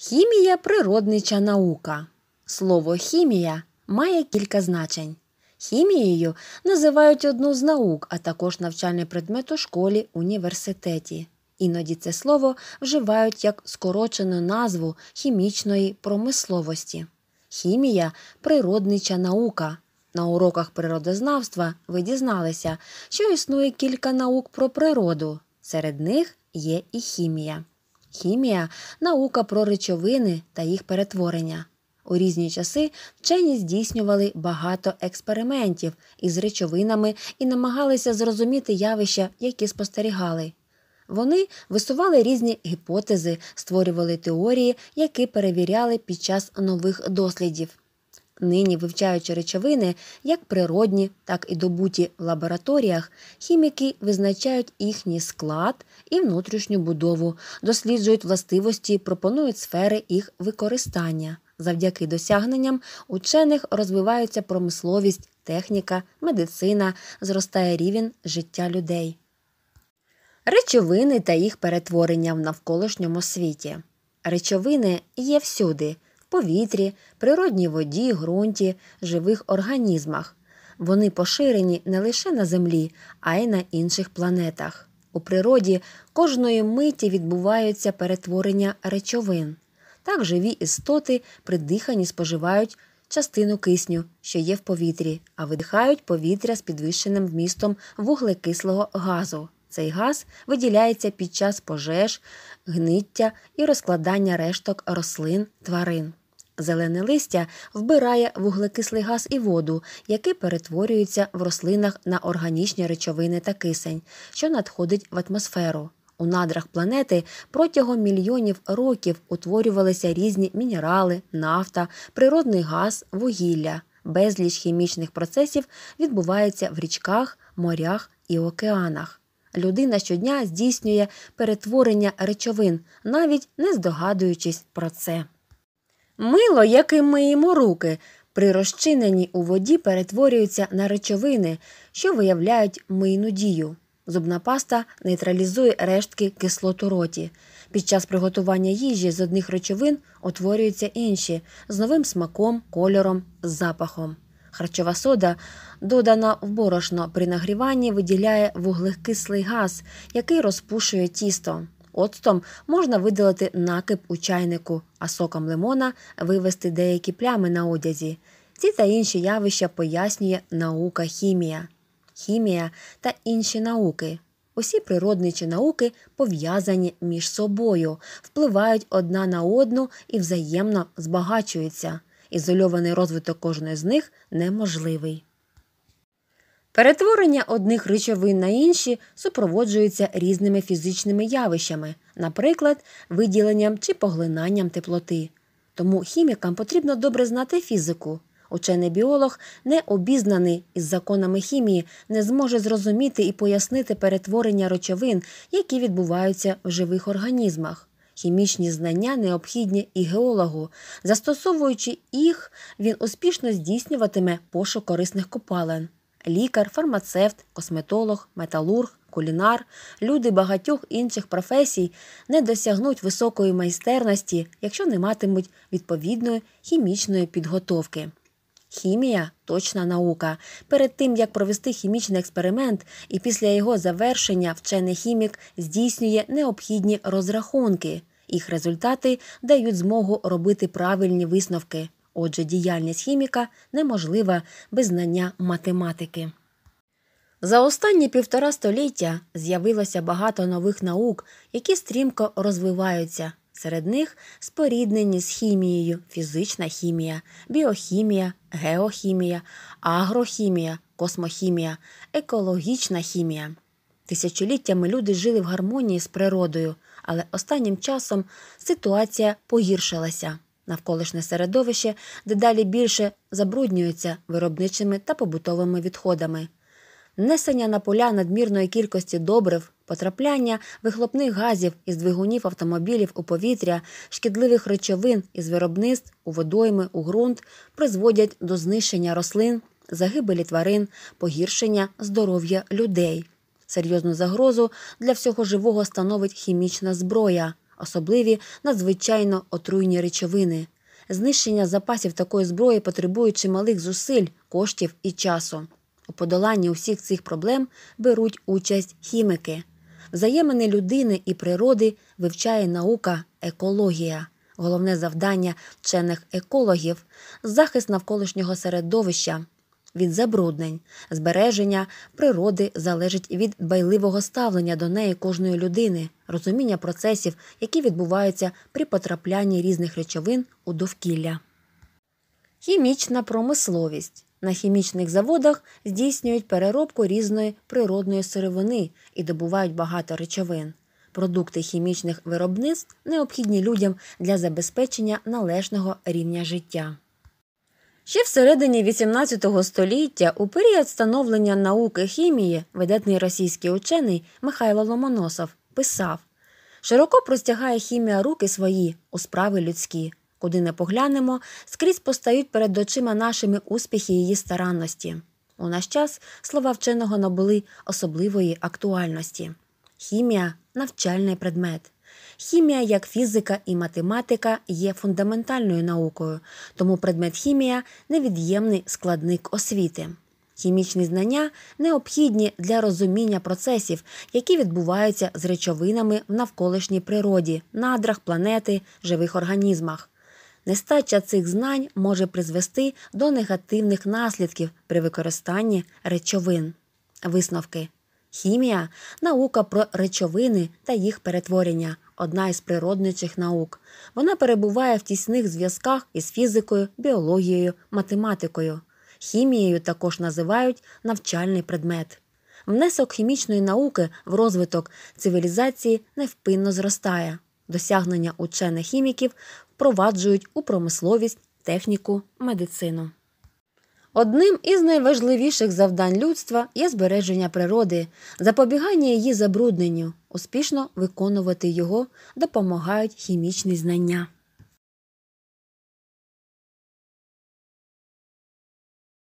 Хімія природнича наука. Слово хімія має кілька значень. Хімією називають одну з наук, а також навчальний предмет у школі, університеті. Іноді це слово вживають як скорочену назву хімічної промисловості. Хімія природнича наука. На уроках природознавства ви дізналися, що існує кілька наук про природу. Серед них є і хімія хімія наука про речовини та їх перетворення. У різні часи вчені здійснювали багато експериментів із речовинами і намагалися зрозуміти явища, які спостерігали. Вони висували різні гіпотези, створювали теорії, які перевіряли під час нових дослідів. Нині, вивчаючи речовини, як природні, так і добуті в лабораторіях, хіміки визначають їхній склад і внутрішню будову, досліджують властивості, пропонують сфери їх використання. Завдяки досягненням учених розвивається промисловість, техніка, медицина, зростає рівень життя людей. Речовини та їх перетворення в навколишньому світі. Речовини є всюди повітрі, природній воді, ґрунті, живих організмах. Вони поширені не лише на Землі, а й на інших планетах. У природі кожної миті відбуваються перетворення речовин. Так живі істоти при диханні споживають частину кисню, що є в повітрі, а видихають повітря з підвищеним вмістом вуглекислого газу. Цей газ виділяється під час пожеж, гниття і розкладання решток рослин тварин. Зелене листя вбирає вуглекислий газ і воду, які перетворюються в рослинах на органічні речовини та кисень, що надходить в атмосферу. У надрах планети протягом мільйонів років утворювалися різні мінерали, нафта, природний газ, вугілля. Безліч хімічних процесів відбувається в річках, морях і океанах. Людина щодня здійснює перетворення речовин, навіть не здогадуючись про це. Мило, яким миємо руки, при розчиненні у воді перетворюються на речовини, що виявляють мийну дію. Зубна паста нейтралізує рештки кислот роті. Під час приготування їжі з одних речовин утворюються інші з новим смаком, кольором, запахом. Харчова сода, додана в борошно при нагріванні, виділяє вуглекислий газ, який розпушує тісто оцтом можна видалити накип у чайнику, а соком лимона вивести деякі плями на одязі. Ці та інші явища пояснює наука хімія, хімія та інші науки. Усі природничі науки пов'язані між собою, впливають одна на одну і взаємно збагачуються. Ізольований розвиток кожної з них неможливий. Перетворення одних речовин на інші супроводжується різними фізичними явищами, наприклад, виділенням чи поглинанням теплоти. Тому хімікам потрібно добре знати фізику. Учений біолог, не обізнаний із законами хімії, не зможе зрозуміти і пояснити перетворення речовин, які відбуваються в живих організмах. Хімічні знання необхідні і геологу. Застосовуючи їх, він успішно здійснюватиме пошук корисних копалин лікар, фармацевт, косметолог, металург, кулінар, люди багатьох інших професій не досягнуть високої майстерності, якщо не матимуть відповідної хімічної підготовки. Хімія точна наука. Перед тим як провести хімічний експеримент, і після його завершення вчений хімік здійснює необхідні розрахунки. Їх результати дають змогу робити правильні висновки. Отже, діяльність хіміка неможлива без знання математики. За останні півтора століття з'явилося багато нових наук, які стрімко розвиваються. Серед них споріднені з хімією, фізична хімія, біохімія, геохімія, агрохімія, космохімія, екологічна хімія. Тисячоліттями люди жили в гармонії з природою, але останнім часом ситуація погіршилася. Навколишнє середовище дедалі більше забруднюється виробничими та побутовими відходами. Несення на поля надмірної кількості добрив, потрапляння вихлопних газів із двигунів автомобілів у повітря, шкідливих речовин із виробництв у водойми, у ґрунт призводять до знищення рослин, загибелі тварин, погіршення здоров'я людей. Серйозну загрозу для всього живого становить хімічна зброя особливі надзвичайно отруйні речовини. Знищення запасів такої зброї потребує чималих зусиль, коштів і часу. У подоланні усіх цих проблем беруть участь хіміки. Взаємини людини і природи вивчає наука, екологія. Головне завдання вчених екологів захист навколишнього середовища від забруднень, збереження природи залежить від дбайливого ставлення до неї кожної людини, розуміння процесів, які відбуваються при потраплянні різних речовин у довкілля. Хімічна промисловість на хімічних заводах здійснюють переробку різної природної сировини і добувають багато речовин. Продукти хімічних виробництв необхідні людям для забезпечення належного рівня життя. Ще всередині XVIII століття, у період становлення науки хімії, видатний російський учений Михайло Ломоносов писав широко простягає хімія руки свої у справи людські, куди не поглянемо, скрізь постають перед очима нашими успіхи її старанності. У наш час слова вченого набули особливої актуальності. Хімія навчальний предмет. Хімія, як фізика і математика, є фундаментальною наукою, тому предмет хімія невід'ємний складник освіти. Хімічні знання необхідні для розуміння процесів, які відбуваються з речовинами в навколишній природі, надрах, планети, живих організмах. Нестача цих знань може призвести до негативних наслідків при використанні речовин. Висновки Хімія наука про речовини та їх перетворення, одна із природничих наук. Вона перебуває в тісних зв'язках із фізикою, біологією, математикою. Хімією також називають навчальний предмет. Внесок хімічної науки в розвиток цивілізації невпинно зростає. Досягнення учених хіміків впроваджують у промисловість, техніку, медицину. Одним із найважливіших завдань людства є збереження природи, запобігання її забрудненню. Успішно виконувати його допомагають хімічні знання.